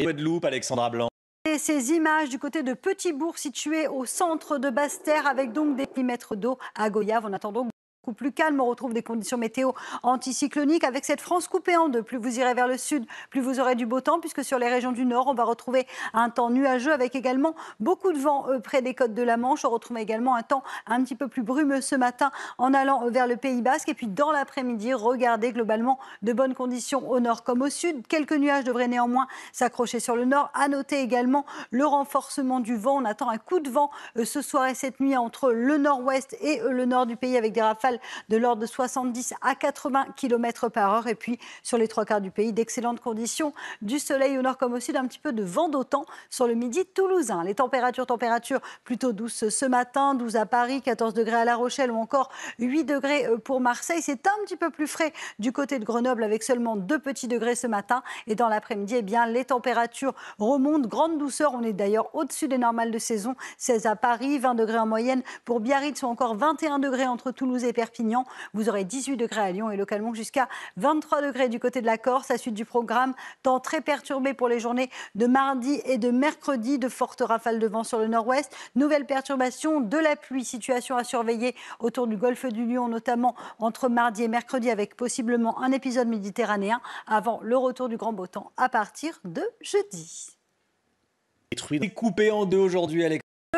Et Alexandra Blanc. ces images du côté de Petit-Bourg situé au centre de Basse-Terre avec donc des mètres d'eau à Goyave. On attend donc plus calme. On retrouve des conditions météo anticycloniques avec cette France coupée en deux. Plus vous irez vers le sud, plus vous aurez du beau temps, puisque sur les régions du nord, on va retrouver un temps nuageux avec également beaucoup de vent euh, près des côtes de la Manche. On retrouve également un temps un petit peu plus brumeux ce matin en allant euh, vers le Pays Basque. Et puis dans l'après-midi, regardez globalement de bonnes conditions au nord comme au sud. Quelques nuages devraient néanmoins s'accrocher sur le nord. À noter également le renforcement du vent. On attend un coup de vent euh, ce soir et cette nuit entre le nord-ouest et le nord du pays avec des rafales de l'ordre de 70 à 80 km par heure. Et puis, sur les trois quarts du pays, d'excellentes conditions. Du soleil au nord comme au sud, un petit peu de vent d'autant sur le midi toulousain. Les températures, températures plutôt douces ce matin. 12 à Paris, 14 degrés à La Rochelle ou encore 8 degrés euh, pour Marseille. C'est un petit peu plus frais du côté de Grenoble avec seulement 2 petits degrés ce matin. Et dans l'après-midi, eh bien, les températures remontent. Grande douceur. On est d'ailleurs au-dessus des normales de saison. 16 à Paris, 20 degrés en moyenne pour Biarritz ou encore 21 degrés entre Toulouse et vous aurez 18 degrés à Lyon et localement jusqu'à 23 degrés du côté de la Corse. À suite du programme, temps très perturbé pour les journées de mardi et de mercredi, de fortes rafales de vent sur le nord-ouest. Nouvelle perturbation de la pluie, situation à surveiller autour du golfe du Lyon, notamment entre mardi et mercredi, avec possiblement un épisode méditerranéen avant le retour du grand beau temps à partir de jeudi. coupé en deux aujourd'hui,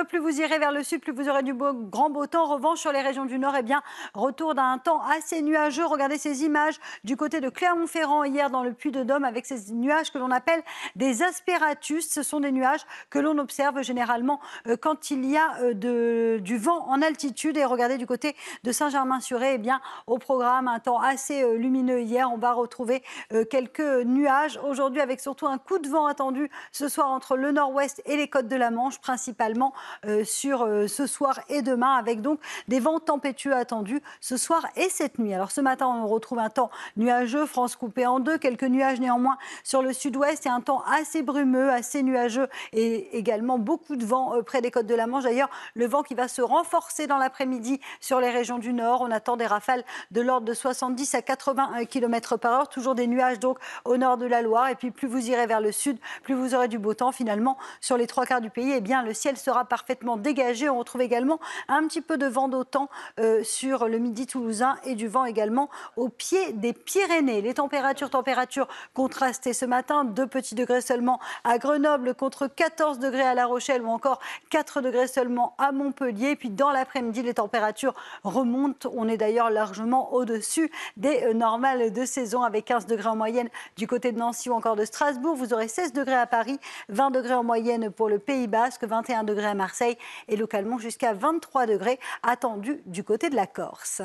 plus vous irez vers le sud, plus vous aurez du beau, grand beau temps. En revanche, sur les régions du nord, eh bien, retour d'un temps assez nuageux. Regardez ces images du côté de Clermont-Ferrand hier dans le Puy-de-Dôme avec ces nuages que l'on appelle des asperatus. Ce sont des nuages que l'on observe généralement euh, quand il y a euh, du vent en altitude. Et regardez du côté de saint germain sur ey eh bien, au programme, un temps assez euh, lumineux hier. On va retrouver quelques nuages aujourd'hui avec surtout un coup de vent attendu ce soir entre le nord-ouest et les côtes de la Manche, principalement euh, sur euh, ce soir et demain, avec donc des vents tempétueux attendus ce soir et cette nuit. Alors ce matin, on retrouve un temps nuageux, France coupée en deux, quelques nuages néanmoins sur le sud-ouest et un temps assez brumeux, assez nuageux et également beaucoup de vent euh, près des côtes de la Manche. D'ailleurs, le vent qui va se renforcer dans l'après-midi sur les régions du nord. On attend des rafales de l'ordre de 70 à 80 km par heure. Toujours des nuages donc au nord de la Loire. Et puis plus vous irez vers le sud, plus vous aurez du beau temps. Finalement, sur les trois quarts du pays, et eh bien, le ciel sera parfaitement dégagé. On retrouve également un petit peu de vent d'autant euh, sur le midi toulousain et du vent également au pied des Pyrénées. Les températures, températures contrastées ce matin, deux petits degrés seulement à Grenoble contre 14 degrés à La Rochelle ou encore 4 degrés seulement à Montpellier. puis dans l'après-midi, les températures remontent. On est d'ailleurs largement au-dessus des euh, normales de saison avec 15 degrés en moyenne du côté de Nancy ou encore de Strasbourg. Vous aurez 16 degrés à Paris, 20 degrés en moyenne pour le Pays Basque, 21 degrés à Marseille et localement jusqu'à 23 degrés attendus du côté de la Corse.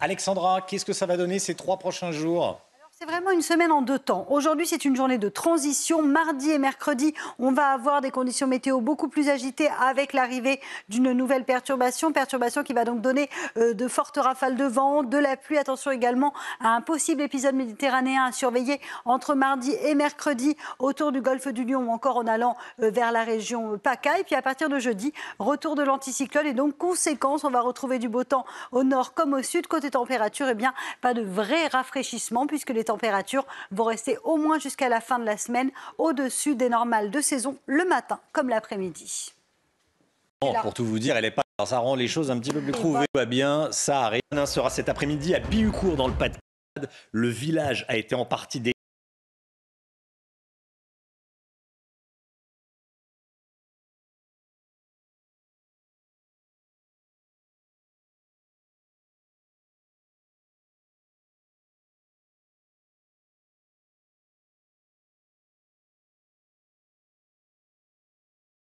Alexandra, qu'est-ce que ça va donner ces trois prochains jours c'est vraiment une semaine en deux temps. Aujourd'hui, c'est une journée de transition. Mardi et mercredi, on va avoir des conditions météo beaucoup plus agitées avec l'arrivée d'une nouvelle perturbation. Perturbation qui va donc donner euh, de fortes rafales de vent, de la pluie. Attention également à un possible épisode méditerranéen à surveiller entre mardi et mercredi autour du golfe du Lion ou encore en allant euh, vers la région PACA. Et puis à partir de jeudi, retour de l'anticyclone. Et donc, conséquence, on va retrouver du beau temps au nord comme au sud. Côté température, eh bien, pas de vrai rafraîchissement puisque les températures vont rester au moins jusqu'à la fin de la semaine au-dessus des normales de saison le matin comme l'après-midi. pour tout vous dire, elle est pas. Ça rend les choses un petit peu plus trouvées. va bien, ça arrive. sera cet après-midi à Bihucourt dans le Pas-de-Calais. Le village a été en partie détruit